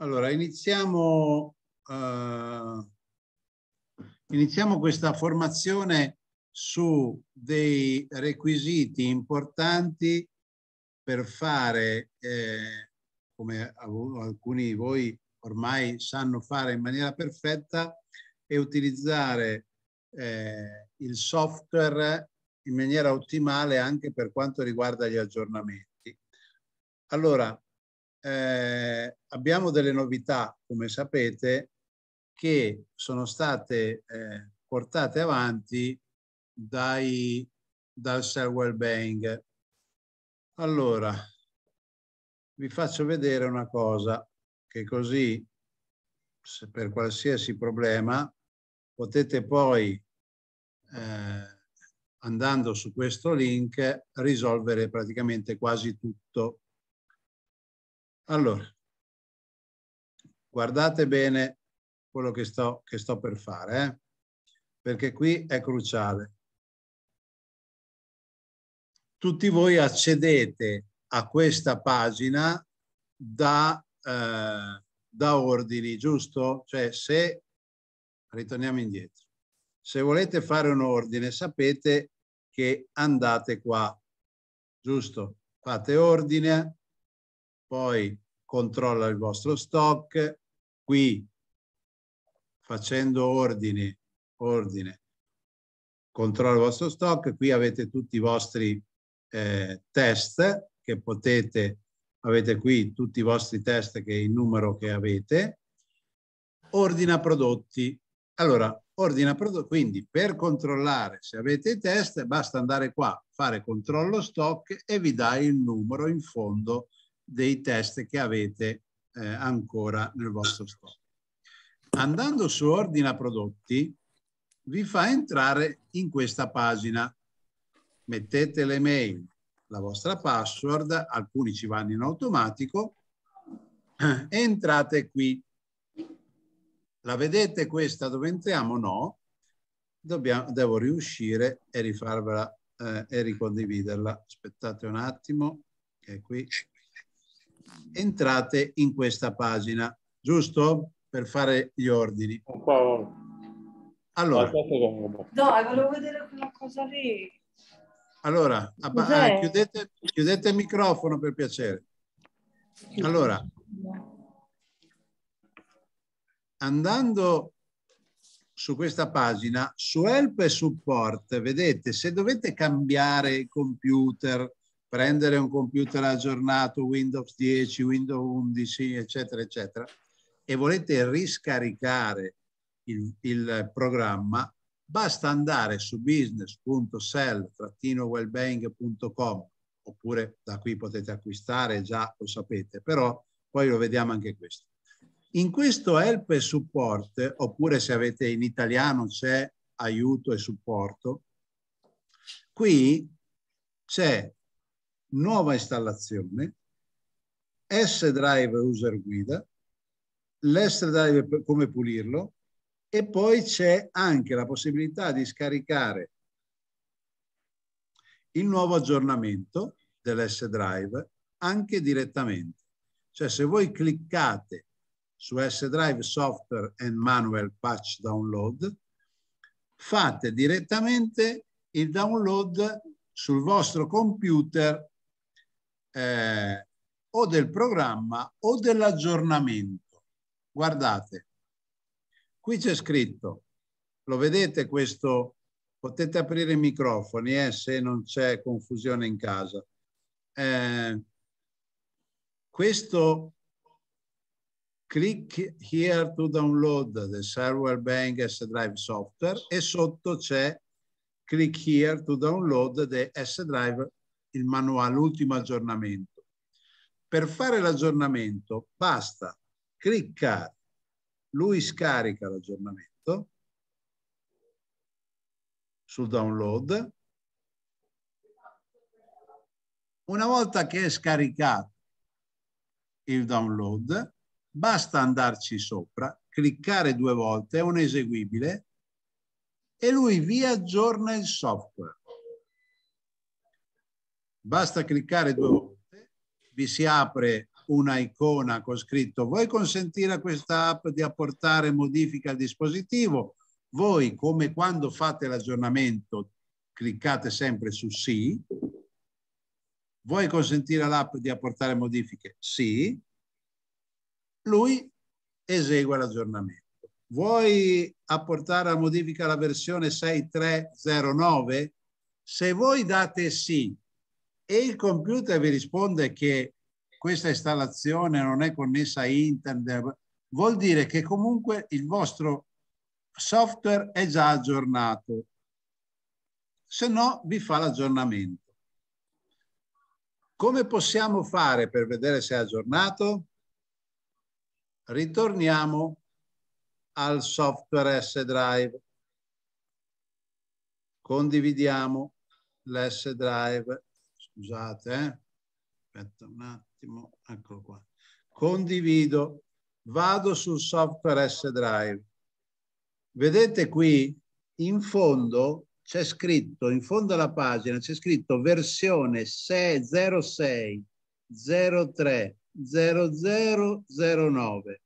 Allora, iniziamo, eh, iniziamo, questa formazione su dei requisiti importanti per fare, eh, come alcuni di voi ormai sanno fare in maniera perfetta, e utilizzare eh, il software in maniera ottimale anche per quanto riguarda gli aggiornamenti. Allora, eh, abbiamo delle novità, come sapete, che sono state eh, portate avanti dai, dal self Wellbeing. Allora, vi faccio vedere una cosa, che così per qualsiasi problema potete poi, eh, andando su questo link, risolvere praticamente quasi tutto allora, guardate bene quello che sto, che sto per fare, eh? perché qui è cruciale. Tutti voi accedete a questa pagina da, eh, da ordini, giusto? Cioè se, ritorniamo indietro, se volete fare un ordine sapete che andate qua, giusto? Fate ordine, poi controlla il vostro stock, qui facendo ordine, ordine controlla il vostro stock, qui avete tutti i vostri eh, test che potete, avete qui tutti i vostri test che è il numero che avete, ordina prodotti. Allora, ordina prodotti, quindi per controllare se avete i test basta andare qua, fare controllo stock e vi dà il numero in fondo dei test che avete eh, ancora nel vostro stock. Andando su ordina prodotti, vi fa entrare in questa pagina. Mettete le mail, la vostra password, alcuni ci vanno in automatico, e entrate qui. La vedete questa dove entriamo? No. Dobbiamo, devo riuscire e rifarvela eh, e ricondividerla. Aspettate un attimo, che è qui entrate in questa pagina, giusto? Per fare gli ordini. Allora, no, volevo vedere quella cosa lì. Allora, ah, chiudete, chiudete il microfono per piacere. Allora, andando su questa pagina, su help e support, vedete, se dovete cambiare computer, prendere un computer aggiornato Windows 10, Windows 11, eccetera, eccetera, e volete riscaricare il, il programma, basta andare su business.sell-wellbeing.com oppure da qui potete acquistare, già lo sapete, però poi lo vediamo anche questo. In questo help e support, oppure se avete in italiano c'è aiuto e supporto, qui c'è nuova installazione, S-Drive user guida, l'S-Drive come pulirlo e poi c'è anche la possibilità di scaricare il nuovo aggiornamento dell'S-Drive anche direttamente. Cioè se voi cliccate su S-Drive Software and Manual Patch Download, fate direttamente il download sul vostro computer eh, o del programma o dell'aggiornamento. Guardate, qui c'è scritto, lo vedete questo, potete aprire i microfoni eh, se non c'è confusione in casa. Eh, questo click here to download the server bank S-Drive software e sotto c'è click here to download the S-Drive il manuale, l'ultimo aggiornamento. Per fare l'aggiornamento basta cliccare, lui scarica l'aggiornamento sul download. Una volta che è scaricato il download, basta andarci sopra, cliccare due volte, è un eseguibile e lui vi aggiorna il software. Basta cliccare due volte, vi si apre una icona con scritto vuoi consentire a questa app di apportare modifiche al dispositivo? Voi, come quando fate l'aggiornamento, cliccate sempre su sì. Vuoi consentire all'app di apportare modifiche? Sì. Lui esegue l'aggiornamento. Vuoi apportare la modifica alla versione 6309? Se voi date sì e il computer vi risponde che questa installazione non è connessa a internet, vuol dire che comunque il vostro software è già aggiornato, se no vi fa l'aggiornamento. Come possiamo fare per vedere se è aggiornato? Ritorniamo al software S Drive. Condividiamo l'S Drive scusate, eh? aspetta un attimo, eccolo qua. Condivido, vado sul software S-Drive. Vedete qui in fondo c'è scritto, in fondo alla pagina c'è scritto versione 606 03 0009.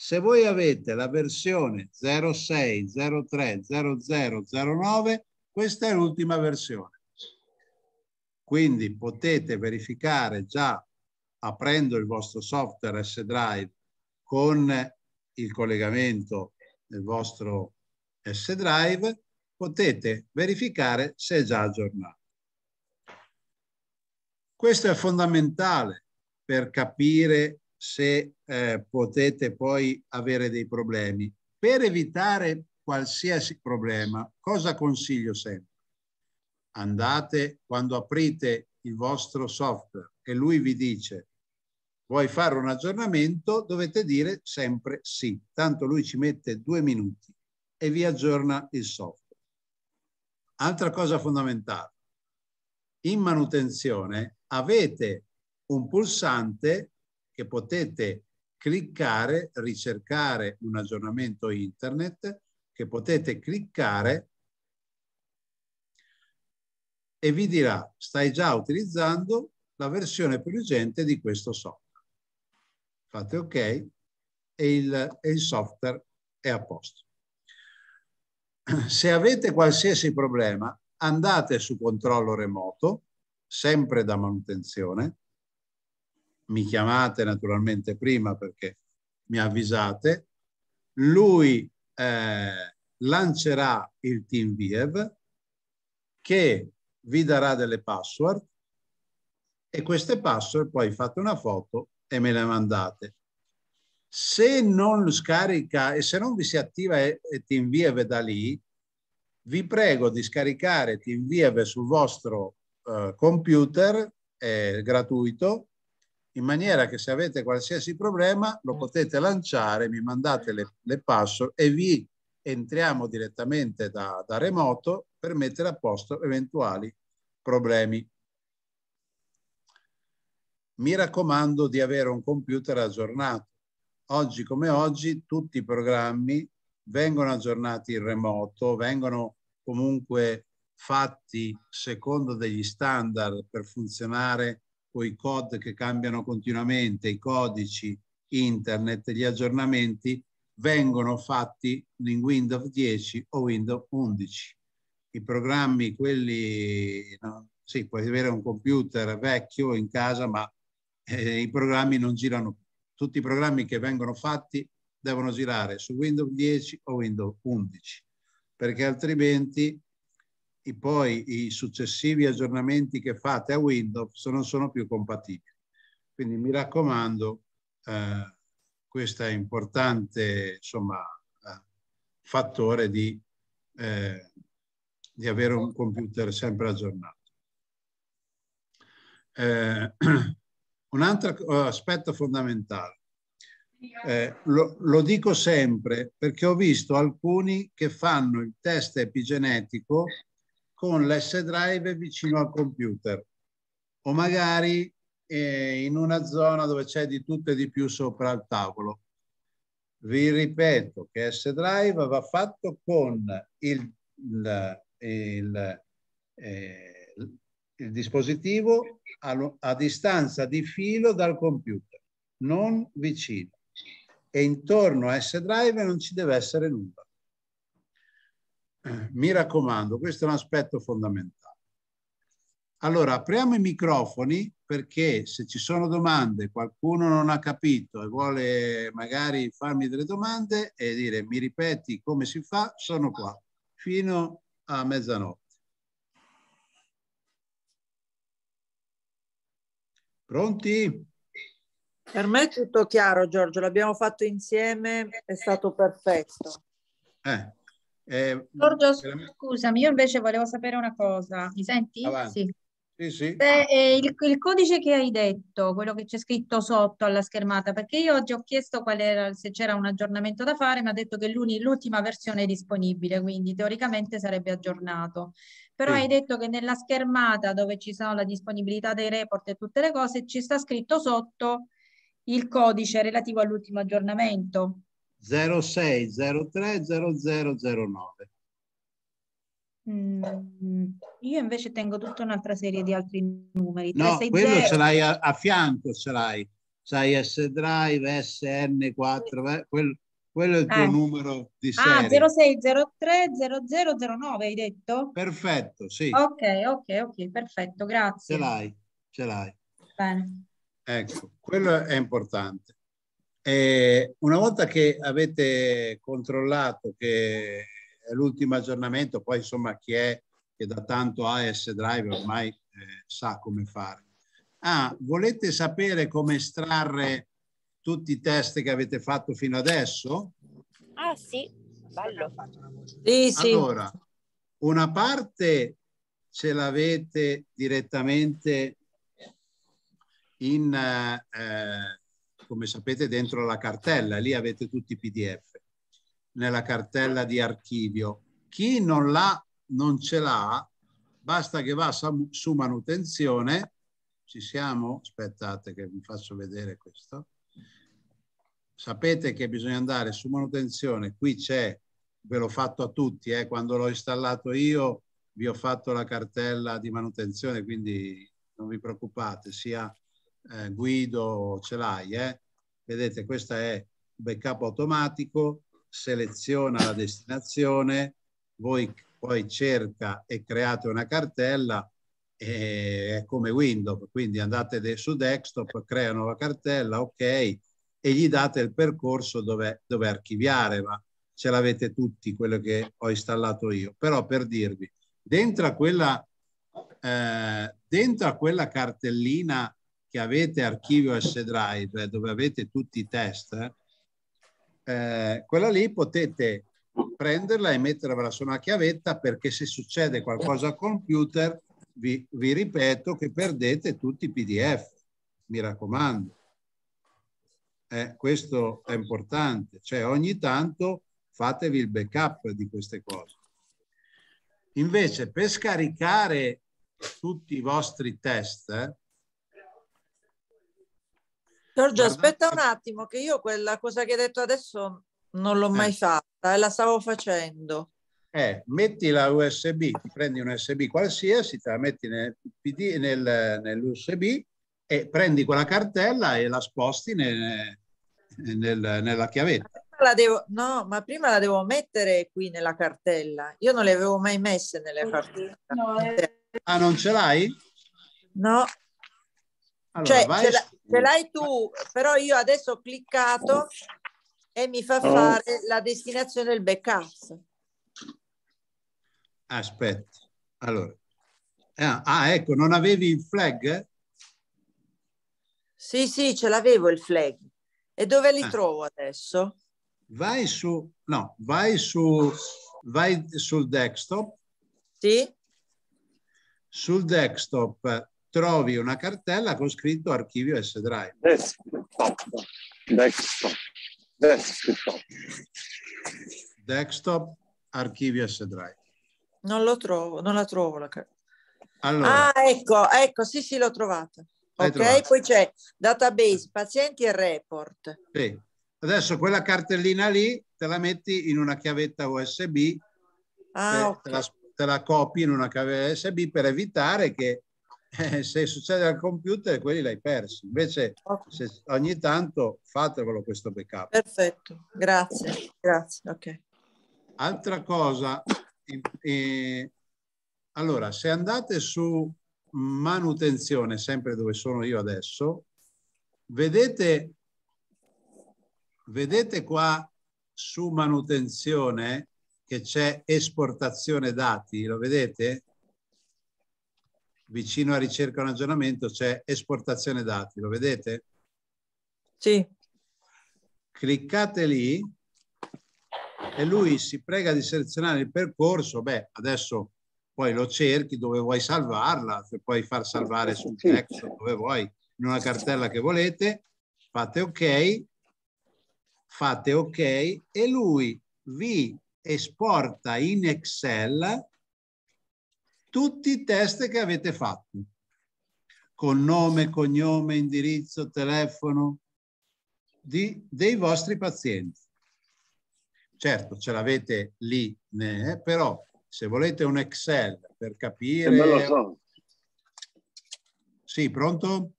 Se voi avete la versione 06 03 0009, questa è l'ultima versione. Quindi potete verificare già aprendo il vostro software S-Drive con il collegamento del vostro S-Drive, potete verificare se è già aggiornato. Questo è fondamentale per capire se eh, potete poi avere dei problemi. Per evitare qualsiasi problema, cosa consiglio sempre? andate quando aprite il vostro software e lui vi dice vuoi fare un aggiornamento, dovete dire sempre sì. Tanto lui ci mette due minuti e vi aggiorna il software. Altra cosa fondamentale. In manutenzione avete un pulsante che potete cliccare, ricercare un aggiornamento internet, che potete cliccare e vi dirà stai già utilizzando la versione più recente di questo software. Fate ok e il, e il software è a posto. Se avete qualsiasi problema andate su controllo remoto, sempre da manutenzione, mi chiamate naturalmente prima perché mi avvisate, lui eh, lancerà il TeamViev che vi darà delle password e queste password poi fate una foto e me le mandate. Se non scarica e se non vi si attiva e, e TeamViewer da lì, vi prego di scaricare ti TeamViewer sul vostro eh, computer, è gratuito, in maniera che se avete qualsiasi problema lo certo. potete lanciare, mi mandate le, le password e vi entriamo direttamente da, da remoto per mettere a posto eventuali problemi. Mi raccomando di avere un computer aggiornato. Oggi come oggi tutti i programmi vengono aggiornati in remoto, vengono comunque fatti secondo degli standard per funzionare con i code che cambiano continuamente, i codici internet, gli aggiornamenti vengono fatti in Windows 10 o Windows 11 i programmi, quelli, no? sì, puoi avere un computer vecchio in casa, ma eh, i programmi non girano più. Tutti i programmi che vengono fatti devono girare su Windows 10 o Windows 11, perché altrimenti i, poi i successivi aggiornamenti che fate a Windows non sono più compatibili. Quindi mi raccomando, eh, questo è importante insomma, eh, fattore di eh, di avere un computer sempre aggiornato. Eh, un altro eh, aspetto fondamentale, eh, lo, lo, dico sempre perché ho visto alcuni che fanno il test epigenetico con l'S drive vicino al computer o magari eh, in una zona dove c'è di tutto e di più sopra il tavolo. Vi ripeto che S drive va fatto con il, il il, eh, il dispositivo a, a distanza di filo dal computer, non vicino. E intorno a S-Drive non ci deve essere nulla. Eh, mi raccomando, questo è un aspetto fondamentale. Allora, apriamo i microfoni perché se ci sono domande, qualcuno non ha capito e vuole magari farmi delle domande e dire mi ripeti come si fa, sono qua fino a mezzanotte. Pronti? Per me è tutto chiaro Giorgio, l'abbiamo fatto insieme, è stato perfetto. Eh, eh, Giorgio, scusami, io invece volevo sapere una cosa, mi senti? Avanti. Sì. Sì, sì. Eh, il, il, codice che hai detto, quello che c'è scritto sotto alla schermata, perché io oggi ho chiesto era, se c'era un aggiornamento da fare, mi ha detto che l'ultima versione è disponibile, quindi teoricamente sarebbe aggiornato. Però sì. hai detto che nella schermata dove ci sono la disponibilità dei report e tutte le cose, ci sta scritto sotto il codice relativo all'ultimo aggiornamento. 06030009. Mm, io invece tengo tutta un'altra serie di altri numeri. No, 360... quello ce l'hai a, a, fianco, ce l'hai. Sai S-Drive, SN4, eh, quello, quello, è il tuo eh. numero di ah, serie. Ah, 0603 0009 hai detto? Perfetto, sì. Ok, ok, ok, perfetto, grazie. Ce l'hai, ce l'hai. Bene. Ecco, quello è importante. Eh, una volta che avete controllato che l'ultimo aggiornamento, poi insomma chi è che da tanto AS Drive ormai eh, sa come fare. Ah, volete sapere come estrarre tutti i test che avete fatto fino adesso? Ah sì, bello. Allora, una parte ce l'avete direttamente in, eh, eh, come sapete, dentro la cartella, lì avete tutti i PDF nella cartella di archivio. Chi non, l'ha, non ce l'ha, basta che va su manutenzione, ci siamo, aspettate che vi faccio vedere questo, sapete che bisogna andare su manutenzione, qui c'è, ve l'ho fatto a tutti, eh, quando l'ho installato io vi ho fatto la cartella di manutenzione, quindi non vi preoccupate, sia eh, Guido ce l'hai. Eh. Vedete, questo è backup automatico, seleziona la destinazione, voi poi cerca e create una cartella è come Windows, quindi andate su desktop, crea nuova cartella, ok, e gli date il percorso dove, dove archiviare, ma ce l'avete tutti quello che ho installato io. Però per dirvi, dentro a quella, eh, dentro a quella cartellina che avete archivio S-Drive, dove avete tutti i test, eh, eh, quella lì potete prenderla e mettervela su una chiavetta perché se succede qualcosa al computer vi, vi ripeto che perdete tutti i pdf mi raccomando eh, questo è importante cioè ogni tanto fatevi il backup di queste cose invece per scaricare tutti i vostri test eh, Giorgio, aspetta un attimo, che io quella cosa che hai detto adesso non l'ho mai eh. fatta e eh, la stavo facendo. Eh, metti la USB, prendi un USB qualsiasi, te la metti nel PD, nel, nell'USB e prendi quella cartella e la sposti nel, nel, nella chiavetta. Devo, no, ma prima la devo mettere qui nella cartella. Io non le avevo mai messe nelle cartelle. No, eh. Ah, non ce l'hai? No. Allora, cioè, vai... ce, la, Ce l'hai tu, però io adesso ho cliccato e mi fa oh. fare la destinazione del backup. Aspetta, allora. Ah, ah, ecco, non avevi il flag? Sì, sì, ce l'avevo il flag. E dove li ah. trovo adesso? Vai su, no, vai su, vai sul desktop. Sì. Sul desktop trovi una cartella con scritto archivio S-Drive. Desktop. Desktop. Desktop. Desktop, archivio S-Drive. Non lo trovo, non la trovo la cartella. Allora. Ah, ecco, ecco, sì, sì, l'ho trovata. Ok, trovata. poi c'è database, pazienti e report. Sì. Adesso quella cartellina lì te la metti in una chiavetta USB, ah, okay. te, la, te la copi in una chiavetta USB per evitare che eh, se succede al computer quelli l'hai persi. Invece okay. ogni tanto fatevelo questo backup. Perfetto, grazie. grazie. Okay. Altra cosa, eh, allora se andate su manutenzione, sempre dove sono io adesso, vedete, vedete qua su manutenzione che c'è esportazione dati, lo vedete? vicino a ricerca e un aggiornamento c'è esportazione dati, lo vedete? Sì. Cliccate lì e lui si prega di selezionare il percorso, beh adesso poi lo cerchi dove vuoi salvarla, se puoi far salvare sul testo dove vuoi, in una cartella che volete, fate ok, fate ok e lui vi esporta in Excel tutti i test che avete fatto, con nome, cognome, indirizzo, telefono di, dei vostri pazienti. Certo, ce l'avete lì, né, però se volete un Excel per capire... Eh, me lo so. Sì, pronto?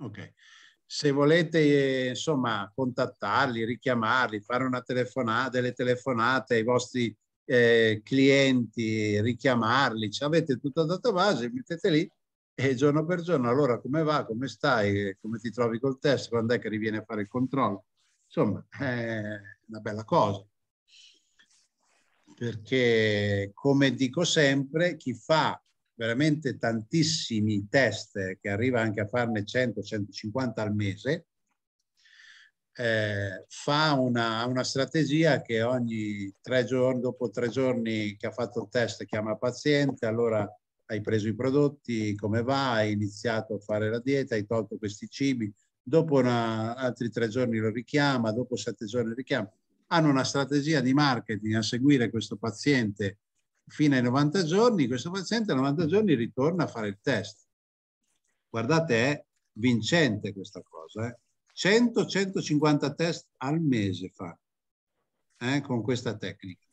Ok. Se volete, insomma, contattarli, richiamarli, fare una telefonata, delle telefonate ai vostri eh, clienti, richiamarli, ci avete tutta la database, mettete lì e giorno per giorno, allora come va, come stai, come ti trovi col test, quando è che rivieni a fare il controllo. Insomma, è una bella cosa. Perché, come dico sempre, chi fa veramente tantissimi test, che arriva anche a farne 100-150 al mese, eh, fa una, una, strategia che ogni tre giorni, dopo tre giorni che ha fatto il test, chiama paziente, allora hai preso i prodotti, come va, hai iniziato a fare la dieta, hai tolto questi cibi, dopo una, altri tre giorni lo richiama, dopo sette giorni lo richiama. Hanno una strategia di marketing a seguire questo paziente fino ai 90 giorni, questo paziente a 90 giorni ritorna a fare il test. Guardate, è vincente questa cosa. Eh? 100-150 test al mese fa eh, con questa tecnica.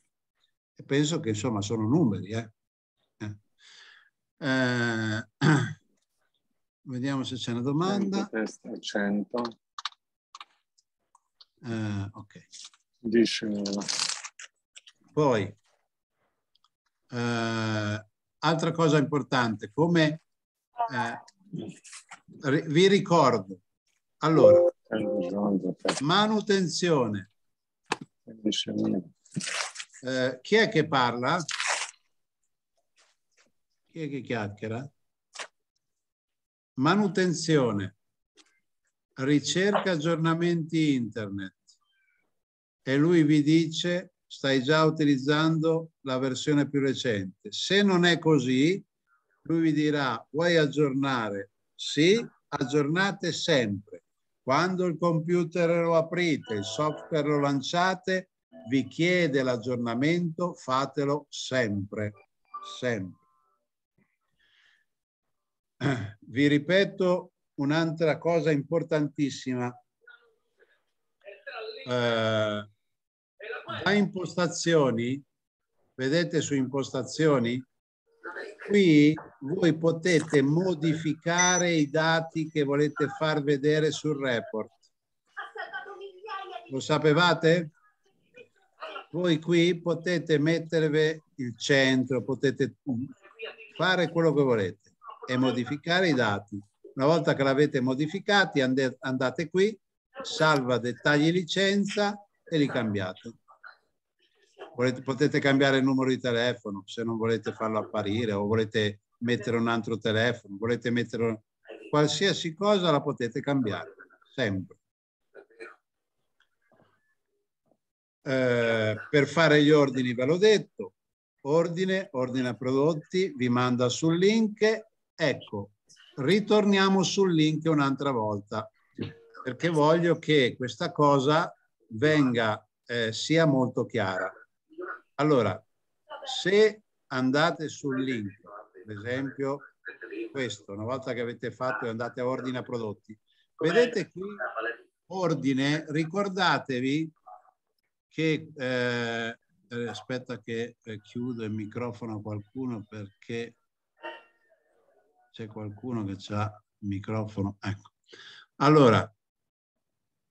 E penso che insomma sono numeri. Eh. Eh. eh vediamo se c'è una domanda. 100 test al 100. Eh, ok. 10.000. Poi, eh, altra cosa importante, come vi ricordo, allora, Manutenzione. Eh, chi è che parla? Chi è che chiacchiera? Manutenzione. Ricerca aggiornamenti internet. E lui vi dice stai già utilizzando la versione più recente. Se non è così, lui vi dirà vuoi aggiornare? Sì, aggiornate sempre quando il computer lo aprite, il software lo lanciate, vi chiede l'aggiornamento, fatelo sempre, sempre. Vi ripeto un'altra cosa importantissima. Eh, da impostazioni, vedete su impostazioni, qui voi potete modificare i dati che volete far vedere sul report. Lo sapevate? Voi qui potete mettervi il centro, potete fare quello che volete e modificare i dati. Una volta che l'avete modificati andate qui, salva dettagli licenza e li cambiate. Volete, potete cambiare il numero di telefono se non volete farlo apparire o volete mettere un altro telefono, volete mettere qualsiasi cosa la potete cambiare, sempre. Eh, per fare gli ordini ve l'ho detto, ordine, ordina prodotti, vi manda sul link, ecco, ritorniamo sul link un'altra volta perché voglio che questa cosa venga eh, sia molto chiara. Allora, se andate sul link, per esempio questo, una volta che avete fatto e andate a ordine a prodotti, vedete qui ah, ordine, ricordatevi che, eh, eh aspetta che eh, chiudo il microfono a qualcuno perché c'è qualcuno che ha il microfono, ecco. Allora,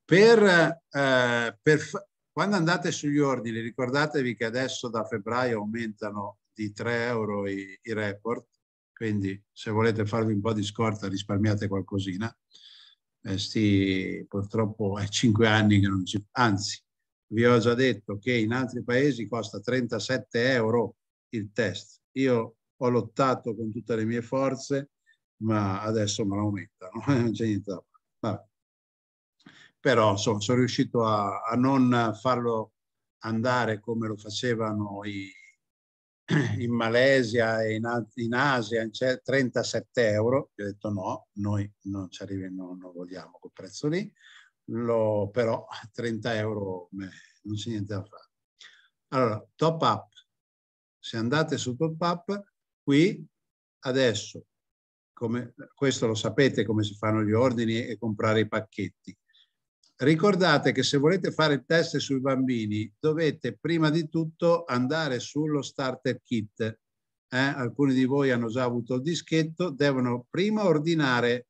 per, eh, per, quando andate sugli ordini, ricordatevi che adesso da febbraio aumentano di 3 euro i, i report, quindi se volete farvi un po' di scorta risparmiate qualcosina. Eh, sti, purtroppo è 5 anni che non ci... Anzi, vi ho già detto che in altri paesi costa 37 euro il test. Io ho lottato con tutte le mie forze, ma adesso me lo aumentano, non c'è niente da fare però insomma, sono riuscito a, a, non farlo andare come lo facevano i, in Malesia e in, in Asia, cioè 37 euro. Io ho detto no, noi non ci arriviamo, non, non vogliamo quel prezzo lì, lo, però 30 euro beh, non c'è niente da fare. Allora, top up. Se andate su top up, qui adesso, come, questo lo sapete come si fanno gli ordini e comprare i pacchetti. Ricordate che se volete fare test sui bambini dovete prima di tutto andare sullo starter kit. Eh? Alcuni di voi hanno già avuto il dischetto, devono prima ordinare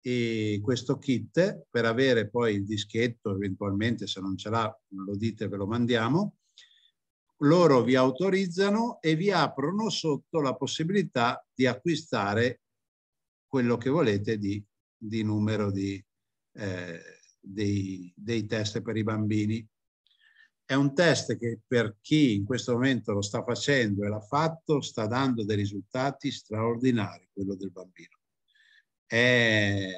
eh, questo kit per avere poi il dischetto, eventualmente se non ce l'ha lo dite ve lo mandiamo. Loro vi autorizzano e vi aprono sotto la possibilità di acquistare quello che volete di, di numero di... Eh, dei, dei test per i bambini. È un test che per chi in questo momento lo sta facendo e l'ha fatto sta dando dei risultati straordinari, quello del bambino. È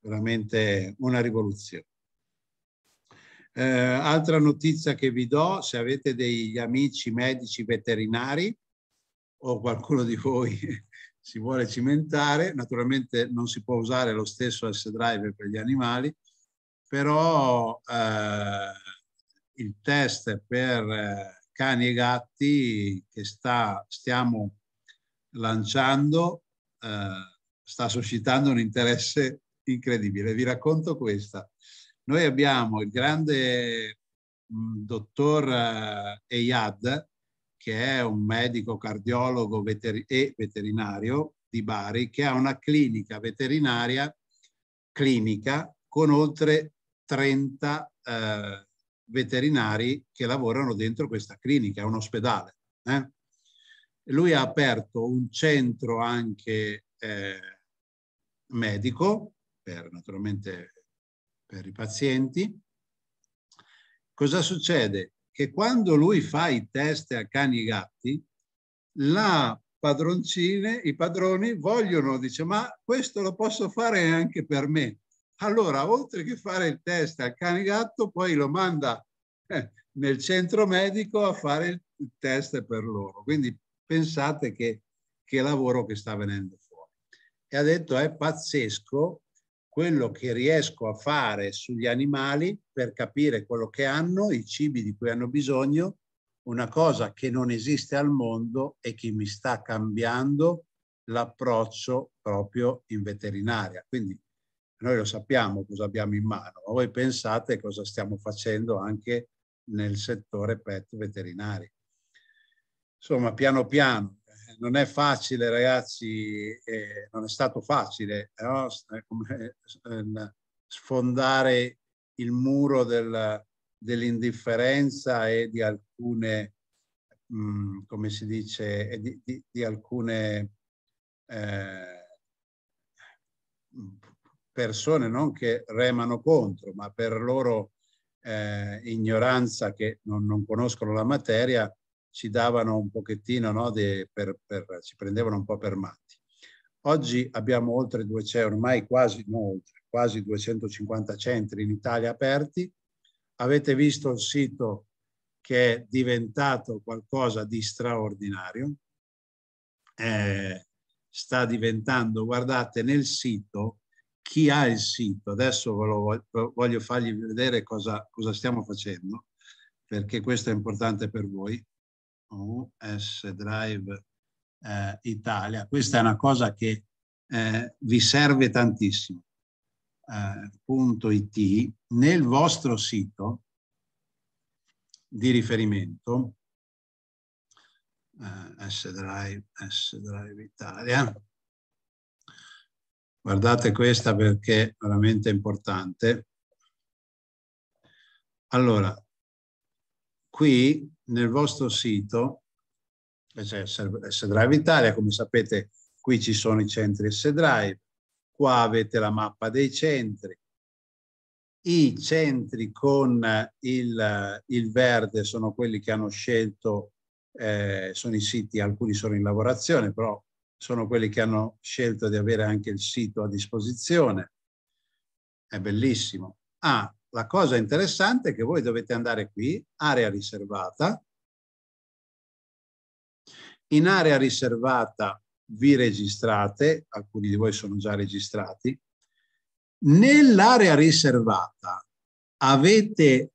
veramente una rivoluzione. Eh, altra notizia che vi do, se avete degli amici medici veterinari o qualcuno di voi si vuole cimentare, naturalmente non si può usare lo stesso s driver per gli animali, però eh, il test per eh, cani e gatti che sta, stiamo lanciando eh, sta suscitando un interesse incredibile. Vi racconto questa. Noi abbiamo il grande mm, dottor eh, Eyad, che è un medico cardiologo veter- e veterinario di Bari, che ha una clinica veterinaria clinica con oltre 30 eh, veterinari che lavorano dentro questa clinica, è un ospedale. Eh? Lui ha aperto un centro anche eh, medico, per, naturalmente per i pazienti. Cosa succede? Che quando lui fa i test a cani e gatti, la padroncine, i padroni vogliono, dice, ma questo lo posso fare anche per me. Allora, oltre che fare il test al cane gatto, poi lo manda eh, nel centro medico a fare il test per loro. Quindi pensate che, che lavoro che sta venendo fuori. E ha detto è pazzesco quello che riesco a fare sugli animali per capire quello che hanno, i cibi di cui hanno bisogno, una cosa che non esiste al mondo e che mi sta cambiando l'approccio proprio in veterinaria. Quindi noi lo sappiamo cosa abbiamo in mano, ma voi pensate cosa stiamo facendo anche nel settore pet veterinari. Insomma, piano piano, eh, non è facile ragazzi, eh, non è stato facile no? Ehm, sfondare il muro del, dell'indifferenza e di alcune, mh, mm, come si dice, di, di, di alcune eh, persone non che remano contro, ma per loro eh, ignoranza che non, non, conoscono la materia, ci davano un pochettino, no, de, per, per, ci prendevano un po' per matti. Oggi abbiamo oltre 200, ormai quasi, no, oltre, quasi 250 centri in Italia aperti. Avete visto il sito che è diventato qualcosa di straordinario. Eh, sta diventando, guardate nel sito, chi ha il sito, adesso voglio, voglio fargli vedere cosa, cosa, stiamo facendo, perché questo è importante per voi. US Drive eh, Italia, questa è una cosa che eh, vi serve tantissimo. Eh, .it nel vostro sito di riferimento, eh, S Drive, S Drive Italia, Guardate questa perché è veramente importante. Allora, qui nel vostro sito, c'è SEDrive Italia, come sapete qui ci sono i centri SEDrive, qua avete la mappa dei centri, i centri con il, il verde sono quelli che hanno scelto, eh, sono i siti, alcuni sono in lavorazione, però sono quelli che hanno scelto di avere anche il sito a disposizione. È bellissimo. Ah, la cosa interessante è che voi dovete andare qui, area riservata. In area riservata vi registrate, alcuni di voi sono già registrati. Nell'area riservata avete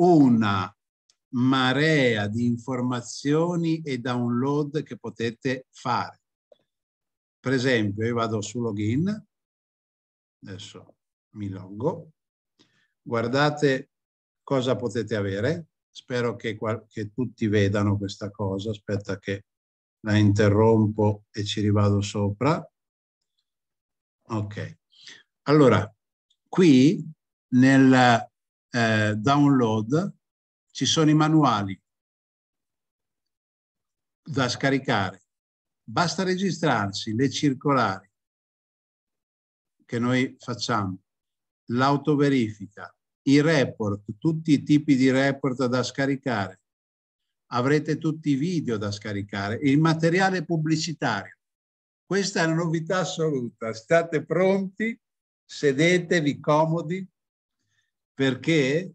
una marea di informazioni e download che potete fare per esempio, io vado su login, adesso mi loggo, guardate cosa potete avere, spero che, che tutti vedano questa cosa, aspetta che la interrompo e ci rivado sopra. Ok, allora qui nel eh, download ci sono i manuali da scaricare Basta registrarsi le circolari che noi facciamo, l'autoverifica, i report, tutti i tipi di report da scaricare. Avrete tutti i video da scaricare, il materiale pubblicitario. Questa è una novità assoluta. State pronti, sedetevi comodi perché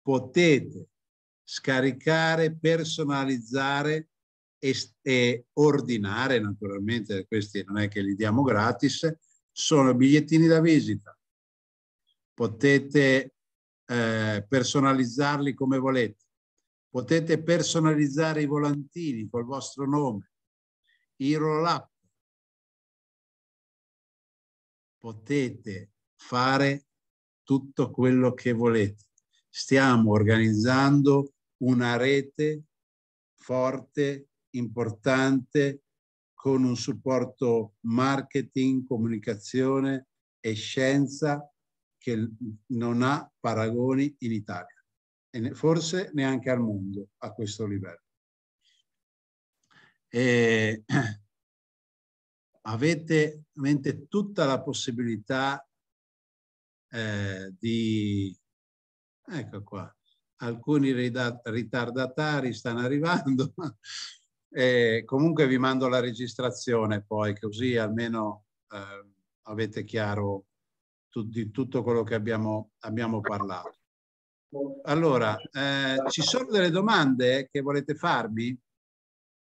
potete scaricare, personalizzare e, ordinare, naturalmente questi non è che li diamo gratis, sono bigliettini da visita. Potete eh, personalizzarli come volete, potete personalizzare i volantini col vostro nome, i roll up, potete fare tutto quello che volete. Stiamo organizzando una rete forte importante con un supporto marketing, comunicazione e scienza che non ha paragoni in Italia e forse neanche al mondo a questo livello. E avete mente tutta la possibilità eh, di, ecco qua, alcuni ritardatari stanno arrivando, e comunque vi mando la registrazione poi, così almeno eh, avete chiaro tu, di tutto quello che abbiamo, abbiamo parlato. Allora, eh, ci sono delle domande che volete farmi?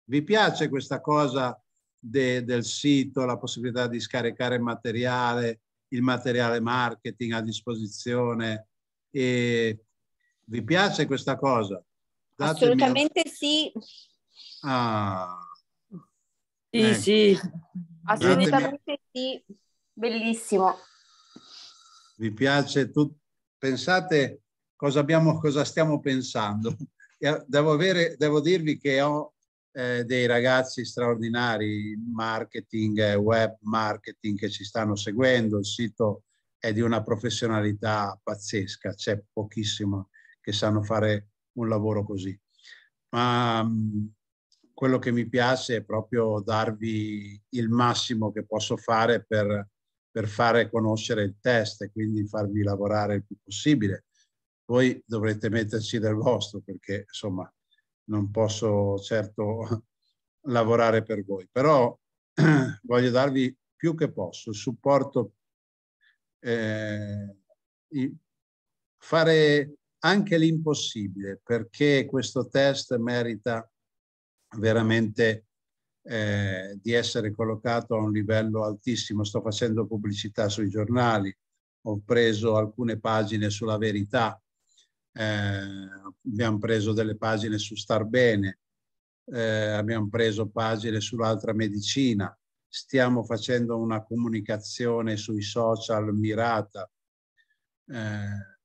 Vi piace questa cosa de, del sito, la possibilità di scaricare materiale, il materiale marketing a disposizione? E vi piace questa cosa? Datemi Assolutamente sì. Ah. Sì, ecco. sì. Assolutamente sì, bellissimo. Vi piace tutto? Pensate cosa, abbiamo, cosa stiamo pensando. Eh, devo, avere, devo dirvi che ho eh, dei ragazzi straordinari, marketing, eh, web marketing che ci stanno seguendo, il sito è di una professionalità pazzesca, c'è pochissimo che sanno fare un lavoro così. Ma mm, quello che mi piace è proprio darvi il massimo che posso fare per, per fare conoscere il test e quindi farvi lavorare il più possibile. Voi dovrete metterci del vostro perché insomma non posso certo lavorare per voi, però voglio darvi più che posso il supporto, eh, fare anche l'impossibile perché questo test merita veramente eh, di essere collocato a un livello altissimo. Sto facendo pubblicità sui giornali, ho preso alcune pagine sulla verità, eh, abbiamo preso delle pagine su Star Bene, eh, abbiamo preso pagine sull'altra medicina, stiamo facendo una comunicazione sui social mirata. Eh,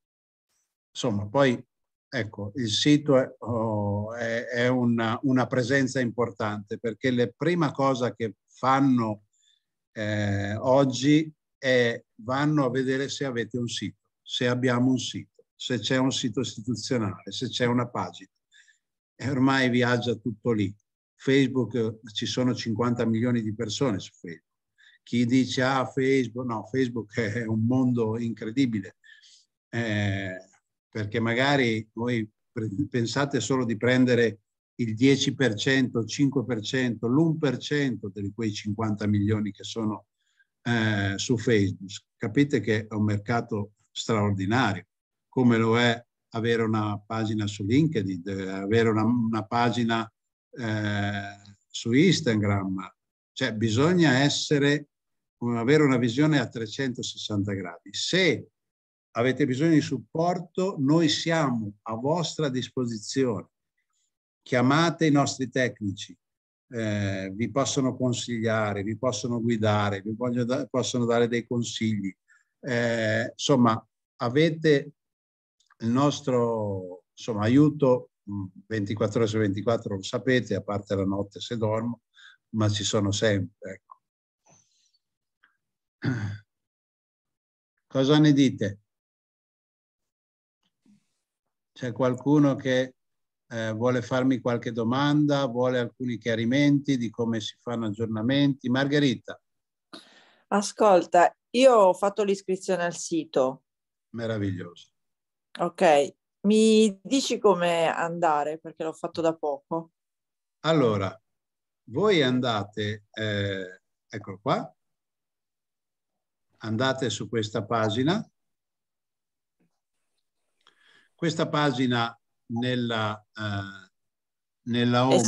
insomma, poi Ecco, il sito è, oh, è, è una, una, presenza importante perché la prima cosa che fanno eh, oggi è vanno a vedere se avete un sito, se abbiamo un sito, se c'è un sito istituzionale, se c'è una pagina. E ormai viaggia tutto lì. Facebook, ci sono 50 milioni di persone su Facebook. Chi dice, ah, Facebook, no, Facebook è un mondo incredibile. Eh, perché magari voi pensate solo di prendere il 10%, il 5%, l'1% di quei 50 milioni che sono eh, su Facebook. Capite che è un mercato straordinario, come lo è avere una pagina su LinkedIn, avere una, una pagina eh, su Instagram. Cioè bisogna essere, avere una visione a 360 gradi. Se avete bisogno di supporto, noi siamo a vostra disposizione. Chiamate i nostri tecnici, eh, vi possono consigliare, vi possono guidare, vi da possono dare dei consigli. Eh, insomma, avete il nostro insomma, aiuto 24 mm, ore su 24, lo sapete, a parte la notte se dormo, ma ci sono sempre. Ecco. Cosa ne dite? C'è qualcuno che eh, vuole farmi qualche domanda, vuole alcuni chiarimenti di come si fanno aggiornamenti. Margherita. Ascolta, io ho fatto l'iscrizione al sito. Meraviglioso. Ok, mi dici come andare perché l'ho fatto da poco. Allora, voi andate, eh, eccolo qua, andate su questa pagina questa pagina nella, eh, nella home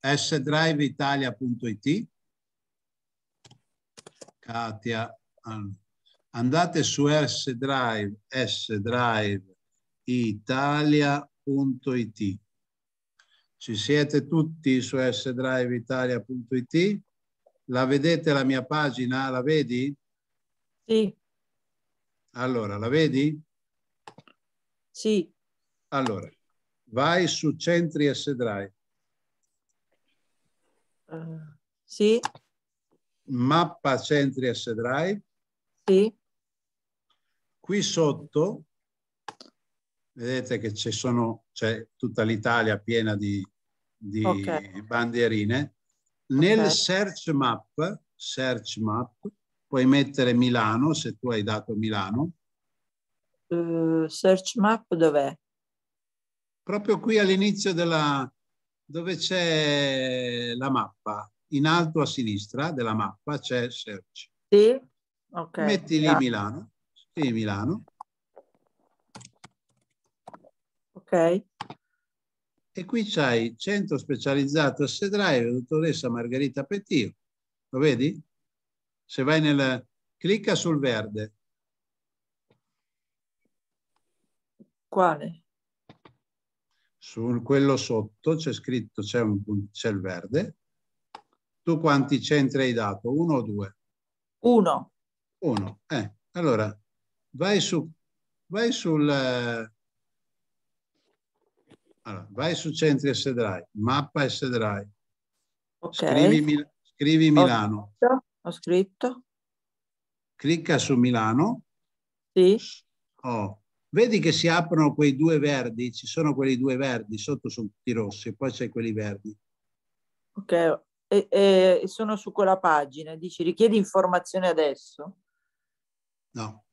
sdriveitalia.it Katia andate su S-Drive sdriveitalia.it ci siete tutti su sdriveitalia.it la vedete la mia pagina la vedi? Sì. Allora, la vedi? Sì. Allora, vai su centri e sedrai. Uh, sì. Mappa centri e sedrai. Sì. Qui sotto, vedete che ci sono, c'è tutta l'Italia piena di, di okay. bandierine. Nel okay. search map, search map, puoi mettere Milano, se tu hai dato Milano, uh, search map dov'è? Proprio qui all'inizio della... dove c'è la mappa, in alto a sinistra della mappa c'è search. Sì? Ok. Metti lì Milano. Sì, Milano. Ok. E qui c'hai centro specializzato a Sedraio, dottoressa Margherita Pettio. Lo vedi? Se vai nel... clicca sul verde Quale? Su quello sotto c'è scritto, c'è, un il verde. Tu quanti centri hai dato? Uno o due? Uno. Uno. Eh, allora, vai, su, vai sul... Eh, allora, vai su centri e sedrai, mappa e sedrai. Okay. Scrivi, Mil scrivi Milano. Ho scritto. Ho scritto. Clicca su Milano. Sì. Oh, Vedi che si aprono quei due verdi, ci sono quelli due verdi, sotto sono tutti rossi, poi c'è quelli verdi. Ok, e, e, sono su quella pagina, dici richiedi informazioni adesso? No,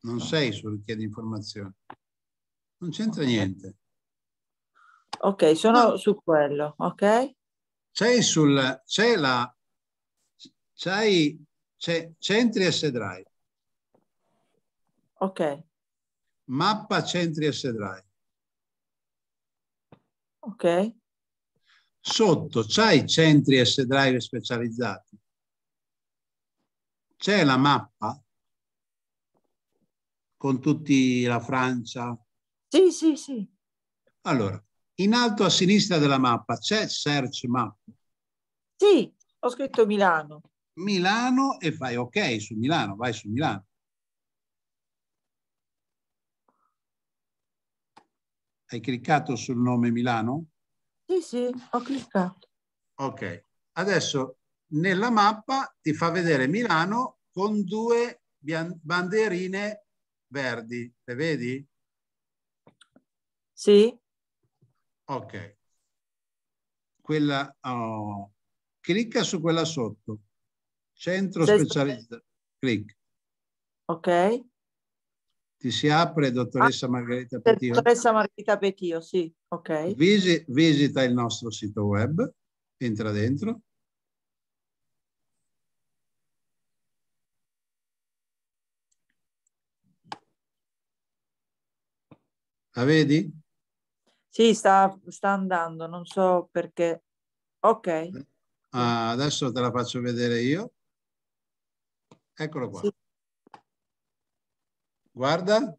non no. sei su richiedi informazioni, non c'entra okay. niente. Ok, sono no. su quello, ok? Sei sul, c'è la, c'hai, c'è, c'entri e sedrai. Ok. Mappa centri e sedrai. Ok. Sotto c'hai centri e sedrai specializzati. C'è la mappa con tutti la Francia. Sì, sì, sì. Allora, in alto a sinistra della mappa c'è search map. Sì, ho scritto Milano. Milano e fai ok su Milano, vai su Milano. Hai cliccato sul nome Milano? Sì, sì, ho cliccato. Ok, adesso nella mappa ti fa vedere Milano con due bandierine verdi, le vedi? Sì. Ok. Quella, oh. Clicca su quella sotto. Centro specializzato. Clic. Ok. Ti si apre, dottoressa ah, Margherita Petio? Dottoressa Margherita Petio, sì, ok. Visi, visita il nostro sito web, entra dentro. La vedi? Sì, sta, sta andando, non so perché. Ok. Ah, adesso te la faccio vedere io. Eccolo qua. Sì. Guarda.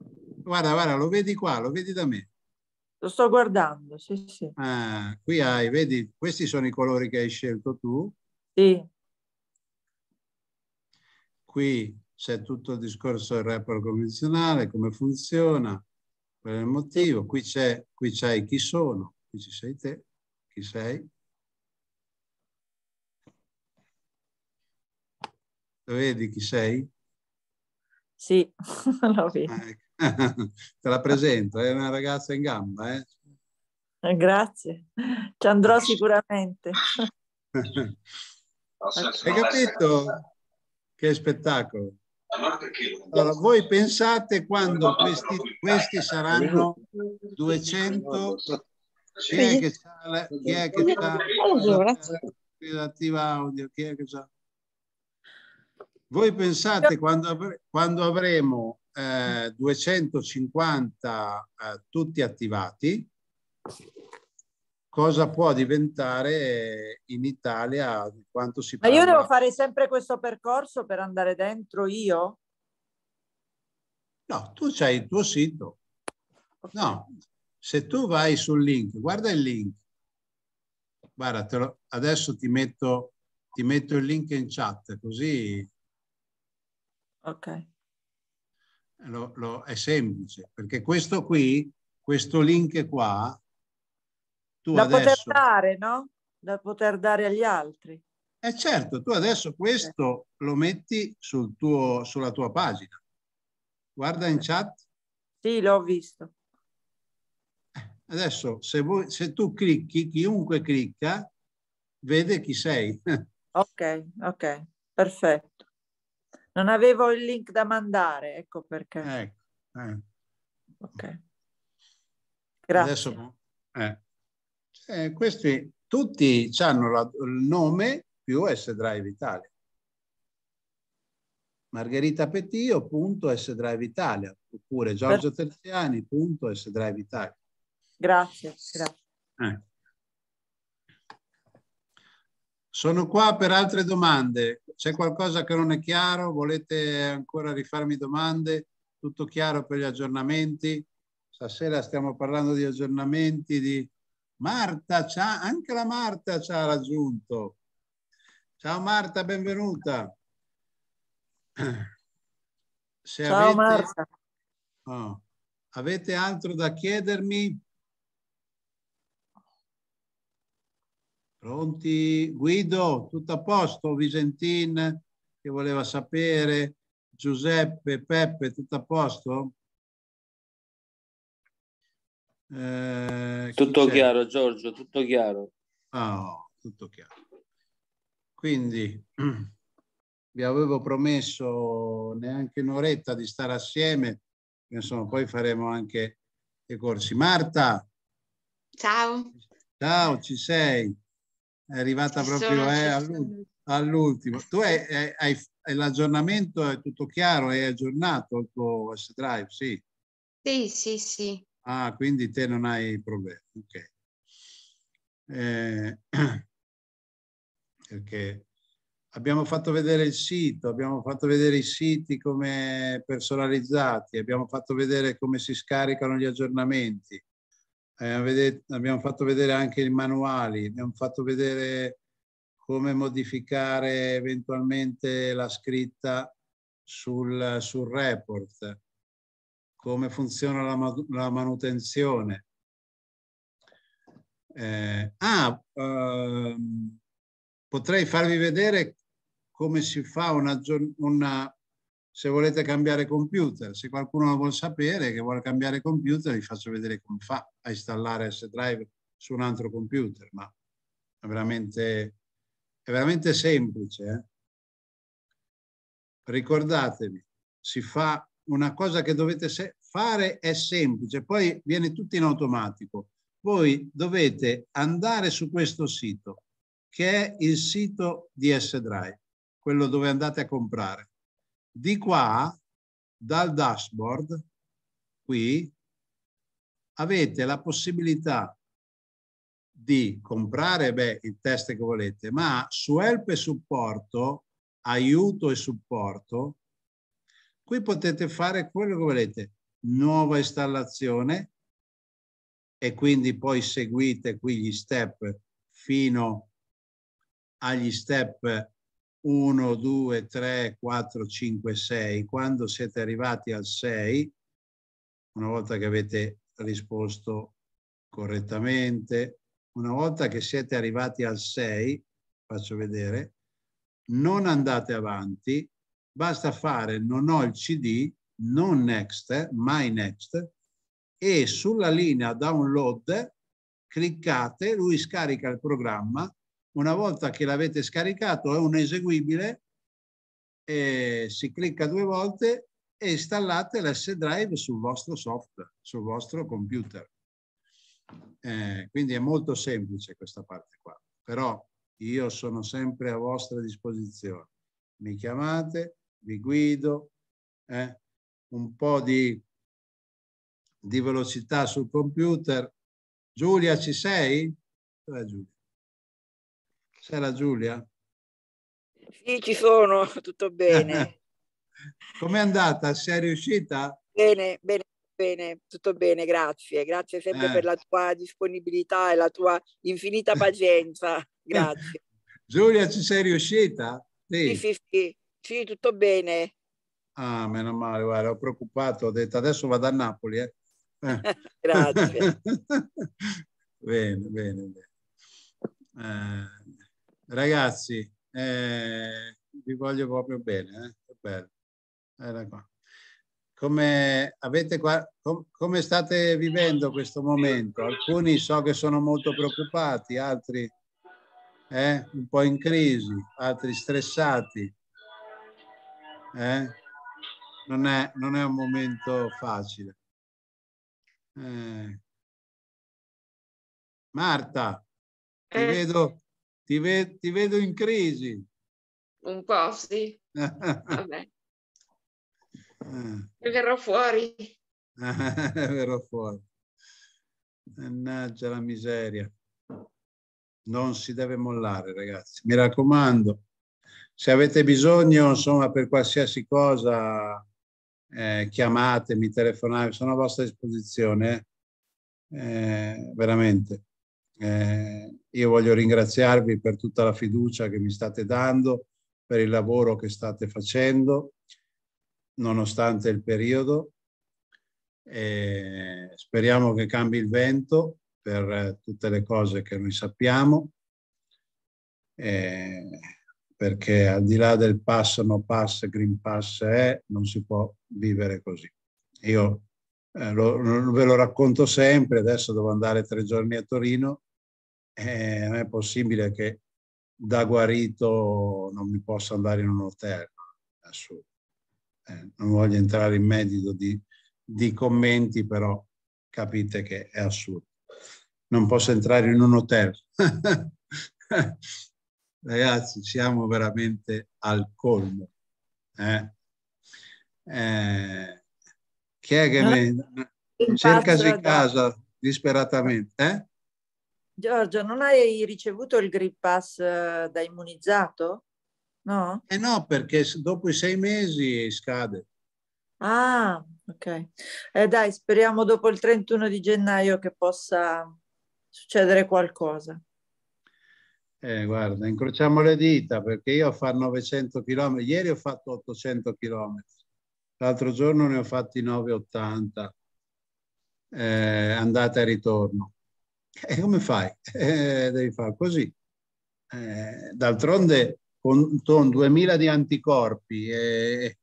Guarda, guarda, lo vedi qua, lo vedi da me. Lo sto guardando, sì, sì. Ah, qui hai, vedi, questi sono i colori che hai scelto tu. Sì. Qui c'è tutto il discorso del rapport convenzionale, come funziona, qual è il motivo. Qui c'è, qui c'hai chi sono, qui ci sei te, chi sei. Lo vedi chi sei? Sì, lo vedo. Ah, ecco. Te la presento, è una ragazza in gamba. Eh? eh grazie, ci andrò sicuramente. Hai capito che spettacolo? Allora, voi pensate quando questi, questi eh. saranno 200? Chi è che sa? Chi è che sa? Relativa audio, chi è che sa? Voi pensate quando, avre quando avremo eh, 250 eh, tutti attivati, cosa può diventare in Italia, quanto si parla. Ma io devo fare sempre questo percorso per andare dentro io? No, tu c'hai il tuo sito. No, se tu vai sul link, guarda il link. Guarda, lo, adesso ti metto, ti metto il link in chat, così Ok. Lo, lo, è semplice, perché questo qui, questo link qua, tu da adesso... poter dare, no? Da poter dare agli altri. E eh certo, tu adesso questo eh. lo metti sul tuo, sulla tua pagina. Guarda in chat. Sì, l'ho visto. Eh, adesso, se, vuoi, se tu clicchi, chiunque clicca, vede chi sei. ok, ok, perfetto. Non avevo il link da mandare, ecco perché. Ecco, eh. Ok. Grazie. Adesso, eh. Eh, questi tutti hanno la, il nome più S-Drive Italia. Margherita Petio, punto S Drive Italia oppure Giorgio Terziani, punto S Drive Italia. Grazie, grazie. Eh. Sono qua per altre domande. C'è qualcosa che non è chiaro? Volete ancora rifarmi domande? Tutto chiaro per gli aggiornamenti? Stasera stiamo parlando di aggiornamenti di Marta, anche la Marta ci ha raggiunto. Ciao Marta, benvenuta. Se Ciao avete... Marta. Oh, avete altro da chiedermi? Pronti? Guido, tutto a posto? Visentin che voleva sapere, Giuseppe, Peppe, tutto a posto? Eh, tutto chiaro Giorgio, tutto chiaro. Ah, tutto chiaro. Quindi vi avevo promesso neanche un'oretta di stare assieme, insomma poi faremo anche i corsi. Marta! Ciao! Ciao, ci sei? è arrivata proprio eh, all'ultimo. Tu hai, eh, hai, hai l'aggiornamento, è tutto chiaro, hai aggiornato il tuo S Drive, sì? Sì, sì, sì. Ah, quindi te non hai problemi, ok. Eh, perché abbiamo fatto vedere il sito, abbiamo fatto vedere i siti come personalizzati, abbiamo fatto vedere come si scaricano gli aggiornamenti eh, vedete, abbiamo fatto vedere anche i manuali, abbiamo fatto vedere come modificare eventualmente la scritta sul, sul report, come funziona la, la manutenzione. Eh, ah, ehm, potrei farvi vedere come si fa una, una, se volete cambiare computer, se qualcuno lo vuole sapere che vuole cambiare computer, vi faccio vedere come fa a installare S-Drive su un altro computer, ma è veramente, è veramente semplice. Eh? Ricordatevi, si fa una cosa che dovete fare è semplice, poi viene tutto in automatico. Voi dovete andare su questo sito, che è il sito di S-Drive, quello dove andate a comprare di qua dal dashboard qui avete la possibilità di comprare beh, il test che volete, ma su help e supporto, aiuto e supporto, qui potete fare quello che volete, nuova installazione e quindi poi seguite qui gli step fino agli step 1, 2, 3, 4, 5, 6. Quando siete arrivati al 6, una volta che avete risposto correttamente, una volta che siete arrivati al 6, faccio vedere, non andate avanti, basta fare non ho il CD, non next, mai next, e sulla linea download cliccate, lui scarica il programma una volta che l'avete scaricato è un eseguibile, eh, si clicca due volte e installate l'S Drive sul vostro software, sul vostro computer. Eh, quindi è molto semplice questa parte qua, però io sono sempre a vostra disposizione. Mi chiamate, vi guido, eh, un po' di, di velocità sul computer. Giulia, ci sei? Dov'è Giulia? C'era Giulia? Sì, ci sono, tutto bene. Com'è andata? Sei riuscita? Bene, bene, bene, tutto bene, grazie. Grazie sempre eh. per la tua disponibilità e la tua infinita pazienza. Grazie. Giulia, ci sei riuscita? Sì, sì, sì, sì. sì tutto bene. Ah, meno male, guarda, ho preoccupato, ho detto adesso vado a Napoli. Eh. eh. grazie. bene, bene, bene. Eh, Ragazzi, eh, vi voglio proprio bene. Eh? Come, qua, com, come state vivendo questo momento? Alcuni so che sono molto preoccupati, altri eh, un po' in crisi, altri stressati. Eh? Non, è, non, è, un momento facile. Eh. Marta, ti eh, vedo, ti, ve ti vedo in crisi. Un po', sì. Vabbè. E verrò fuori. verrò fuori. Mannaggia la miseria. Non si deve mollare, ragazzi. Mi raccomando, se avete bisogno, insomma, per qualsiasi cosa, eh, chiamatemi, telefonate, sono a vostra disposizione. Eh, veramente. Eh, io voglio ringraziarvi per tutta la fiducia che mi state dando, per il lavoro che state facendo, nonostante il periodo. Eh, speriamo che cambi il vento per tutte le cose che noi sappiamo, eh, perché al di là del pass, no pass, green pass è, non si può vivere così. Io eh, lo, ve lo racconto sempre, adesso devo andare tre giorni a Torino eh, non è possibile che da guarito non mi possa andare in un hotel. Eh, non voglio entrare in merito di, di commenti, però capite che è assurdo. Non posso entrare in un hotel. Ragazzi, siamo veramente al colmo. Eh? Eh, chi è che mi... cerca di casa disperatamente? Eh? Giorgio, non hai ricevuto il Green Pass eh, da immunizzato? No? Eh no, perché dopo i sei mesi scade. Ah, ok. Eh dai, speriamo dopo il 31 di gennaio che possa succedere qualcosa. Eh, guarda, incrociamo le dita perché io a fare 900 km, ieri ho fatto 800 km, l'altro giorno ne ho fatti 980, eh, andata e ritorno e eh, come fai? Eh, devi fare così. Eh, d'altronde con, con 2000 di anticorpi e,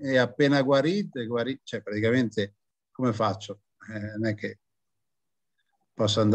e, appena guarito, guarito, cioè praticamente come faccio? Eh, non è che posso andare